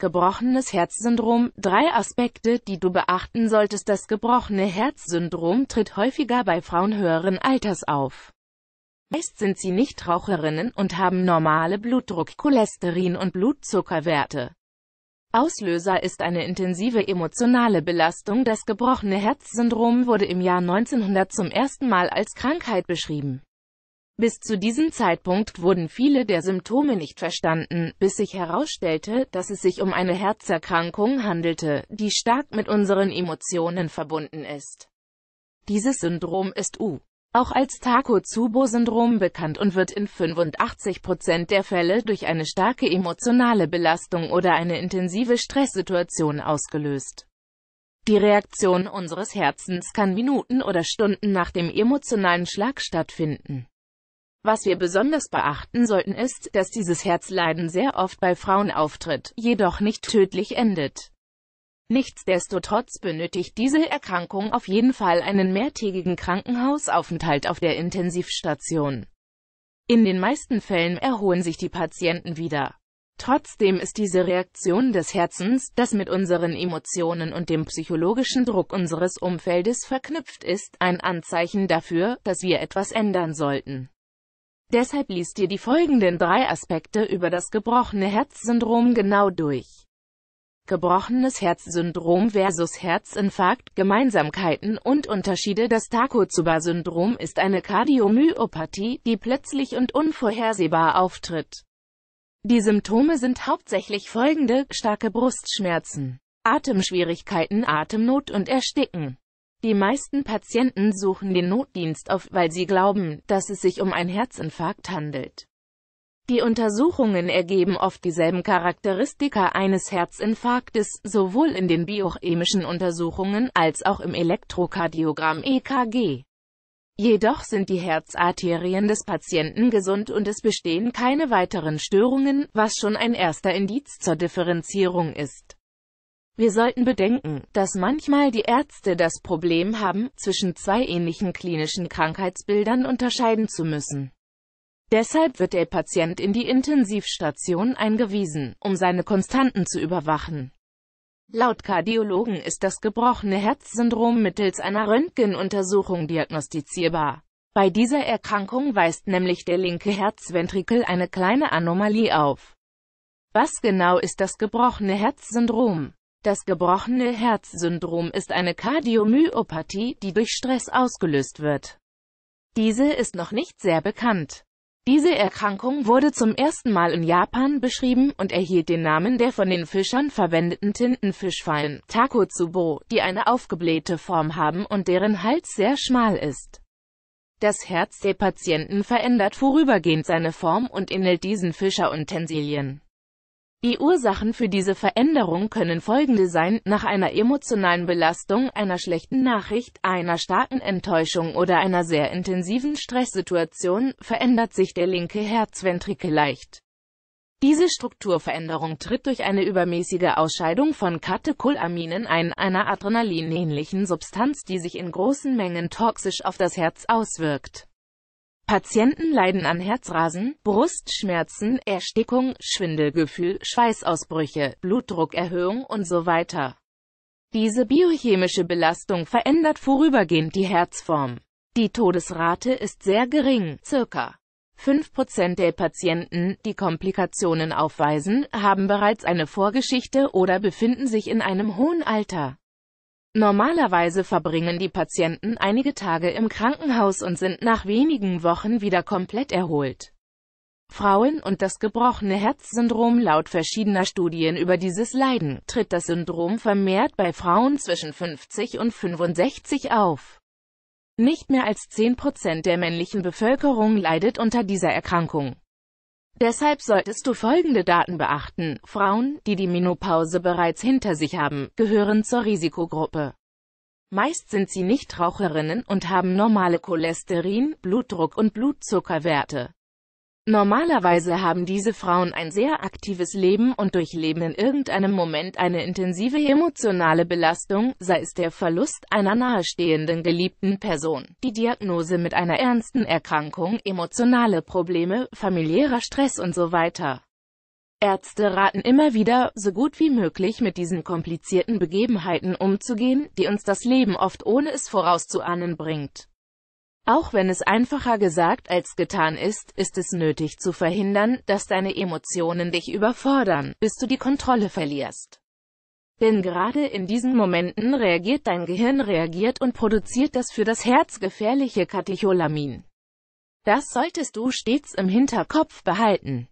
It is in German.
Gebrochenes Herzsyndrom Drei Aspekte, die du beachten solltest. Das gebrochene Herzsyndrom tritt häufiger bei Frauen höheren Alters auf. Meist sind sie Nichtraucherinnen und haben normale Blutdruck, Cholesterin und Blutzuckerwerte. Auslöser ist eine intensive emotionale Belastung. Das gebrochene Herzsyndrom wurde im Jahr 1900 zum ersten Mal als Krankheit beschrieben. Bis zu diesem Zeitpunkt wurden viele der Symptome nicht verstanden, bis sich herausstellte, dass es sich um eine Herzerkrankung handelte, die stark mit unseren Emotionen verbunden ist. Dieses Syndrom ist U. Auch als Takotsubo-Syndrom bekannt und wird in 85% der Fälle durch eine starke emotionale Belastung oder eine intensive Stresssituation ausgelöst. Die Reaktion unseres Herzens kann Minuten oder Stunden nach dem emotionalen Schlag stattfinden. Was wir besonders beachten sollten ist, dass dieses Herzleiden sehr oft bei Frauen auftritt, jedoch nicht tödlich endet. Nichtsdestotrotz benötigt diese Erkrankung auf jeden Fall einen mehrtägigen Krankenhausaufenthalt auf der Intensivstation. In den meisten Fällen erholen sich die Patienten wieder. Trotzdem ist diese Reaktion des Herzens, das mit unseren Emotionen und dem psychologischen Druck unseres Umfeldes verknüpft ist, ein Anzeichen dafür, dass wir etwas ändern sollten. Deshalb liest ihr die folgenden drei Aspekte über das gebrochene Herzsyndrom genau durch. Gebrochenes Herzsyndrom versus Herzinfarkt, Gemeinsamkeiten und Unterschiede Das Takotsuba-Syndrom ist eine Kardiomyopathie, die plötzlich und unvorhersehbar auftritt. Die Symptome sind hauptsächlich folgende, starke Brustschmerzen, Atemschwierigkeiten, Atemnot und Ersticken. Die meisten Patienten suchen den Notdienst auf, weil sie glauben, dass es sich um einen Herzinfarkt handelt. Die Untersuchungen ergeben oft dieselben Charakteristika eines Herzinfarktes, sowohl in den biochemischen Untersuchungen als auch im Elektrokardiogramm EKG. Jedoch sind die Herzarterien des Patienten gesund und es bestehen keine weiteren Störungen, was schon ein erster Indiz zur Differenzierung ist. Wir sollten bedenken, dass manchmal die Ärzte das Problem haben, zwischen zwei ähnlichen klinischen Krankheitsbildern unterscheiden zu müssen. Deshalb wird der Patient in die Intensivstation eingewiesen, um seine Konstanten zu überwachen. Laut Kardiologen ist das gebrochene Herzsyndrom mittels einer Röntgenuntersuchung diagnostizierbar. Bei dieser Erkrankung weist nämlich der linke Herzventrikel eine kleine Anomalie auf. Was genau ist das gebrochene Herzsyndrom? Das gebrochene Herzsyndrom ist eine Kardiomyopathie, die durch Stress ausgelöst wird. Diese ist noch nicht sehr bekannt. Diese Erkrankung wurde zum ersten Mal in Japan beschrieben und erhielt den Namen der von den Fischern verwendeten Tintenfischfallen, Takotsubo, die eine aufgeblähte Form haben und deren Hals sehr schmal ist. Das Herz der Patienten verändert vorübergehend seine Form und ähnelt diesen Fischer-Utensilien. Die Ursachen für diese Veränderung können folgende sein, nach einer emotionalen Belastung, einer schlechten Nachricht, einer starken Enttäuschung oder einer sehr intensiven Stresssituation, verändert sich der linke Herzventrikel leicht. Diese Strukturveränderung tritt durch eine übermäßige Ausscheidung von Katecholaminen ein, einer adrenalinähnlichen Substanz, die sich in großen Mengen toxisch auf das Herz auswirkt. Patienten leiden an Herzrasen, Brustschmerzen, Erstickung, Schwindelgefühl, Schweißausbrüche, Blutdruckerhöhung und so weiter. Diese biochemische Belastung verändert vorübergehend die Herzform. Die Todesrate ist sehr gering, circa 5% der Patienten, die Komplikationen aufweisen, haben bereits eine Vorgeschichte oder befinden sich in einem hohen Alter. Normalerweise verbringen die Patienten einige Tage im Krankenhaus und sind nach wenigen Wochen wieder komplett erholt. Frauen und das gebrochene Herzsyndrom Laut verschiedener Studien über dieses Leiden tritt das Syndrom vermehrt bei Frauen zwischen 50 und 65 auf. Nicht mehr als 10% der männlichen Bevölkerung leidet unter dieser Erkrankung. Deshalb solltest du folgende Daten beachten. Frauen, die die Menopause bereits hinter sich haben, gehören zur Risikogruppe. Meist sind sie Nichtraucherinnen und haben normale Cholesterin, Blutdruck und Blutzuckerwerte. Normalerweise haben diese Frauen ein sehr aktives Leben und durchleben in irgendeinem Moment eine intensive emotionale Belastung, sei es der Verlust einer nahestehenden geliebten Person, die Diagnose mit einer ernsten Erkrankung, emotionale Probleme, familiärer Stress und so weiter. Ärzte raten immer wieder, so gut wie möglich mit diesen komplizierten Begebenheiten umzugehen, die uns das Leben oft ohne es vorauszuahnen bringt. Auch wenn es einfacher gesagt als getan ist, ist es nötig zu verhindern, dass deine Emotionen dich überfordern, bis du die Kontrolle verlierst. Denn gerade in diesen Momenten reagiert dein Gehirn reagiert und produziert das für das Herz gefährliche Katecholamin. Das solltest du stets im Hinterkopf behalten.